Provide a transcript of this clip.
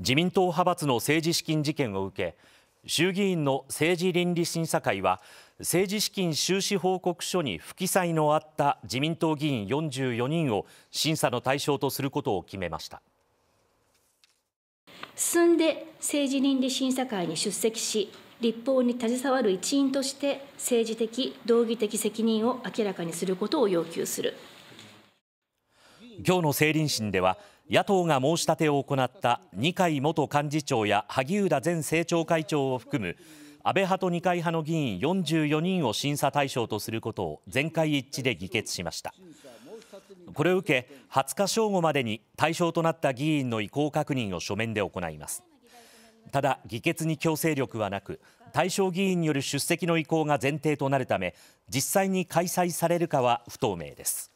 自民党派閥の政治資金事件を受け衆議院の政治倫理審査会は政治資金収支報告書に不記載のあった自民党議員44人を審査の対象とすることを決めました進んで政治倫理審査会に出席し立法に携わる一員として政治的道義的責任を明らかにすることを要求する今日の政倫審では野党が申し立てを行った二階元幹事長や萩生田前政調会長を含む安倍派と二階派の議員44人を審査対象とすることを全会一致で議決しましたこれを受け20日正午までに対象となった議員の意向確認を書面で行いますただ議決に強制力はなく対象議員による出席の意向が前提となるため実際に開催されるかは不透明です